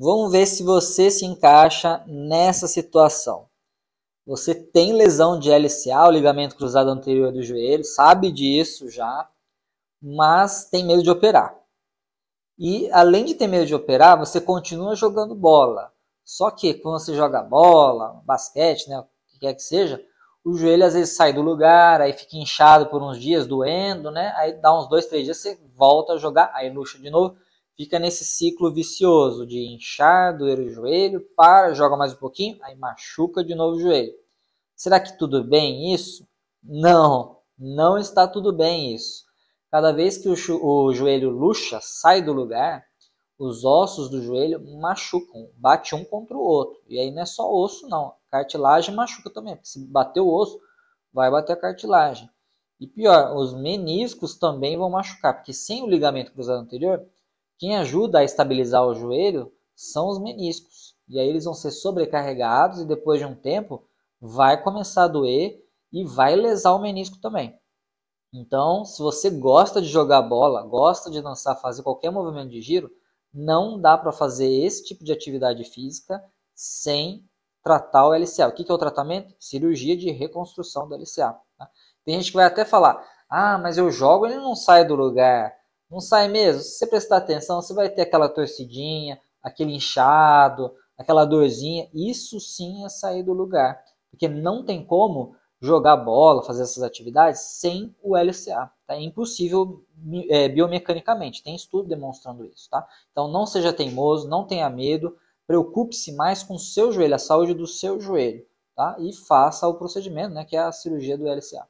Vamos ver se você se encaixa nessa situação. Você tem lesão de LCA, o ligamento cruzado anterior do joelho, sabe disso já, mas tem medo de operar. E além de ter medo de operar, você continua jogando bola. Só que quando você joga bola, basquete, né, o que quer que seja, o joelho às vezes sai do lugar, aí fica inchado por uns dias, doendo, né? Aí dá uns dois, três dias, você volta a jogar, aí luxa de novo fica nesse ciclo vicioso de inchar, doer o joelho, para, joga mais um pouquinho, aí machuca de novo o joelho. Será que tudo bem isso? Não, não está tudo bem isso. Cada vez que o, joelho luxa, sai do lugar, os ossos do joelho machucam, bate um contra o outro. E aí não é só osso, não. Cartilagem machuca também, porque se bater o osso, vai bater a cartilagem. E pior, os meniscos também vão machucar, porque sem o ligamento cruzado anterior, quem ajuda a estabilizar o joelho são os meniscos. E aí eles vão ser sobrecarregados e depois de um tempo vai começar a doer e vai lesar o menisco também. Então, se você gosta de jogar bola, gosta de dançar, fazer qualquer movimento de giro, não dá para fazer esse tipo de atividade física sem tratar o LCA. O que, é o tratamento? Cirurgia de reconstrução do LCA. Tá? Tem gente que vai até falar: ah, mas eu jogo e ele não sai do lugar. Não sai mesmo. Se você prestar atenção, você vai ter aquela torcidinha, aquele inchado, aquela dorzinha. Isso sim é sair do lugar. Porque não tem como jogar bola, fazer essas atividades sem o LCA. Tá? É impossível é, biomecanicamente. Tem estudo demonstrando isso. Tá? Então não seja teimoso, não tenha medo. Preocupe-se mais com o seu joelho, a saúde do seu joelho. Tá? E faça o procedimento, né, que é a cirurgia do LCA.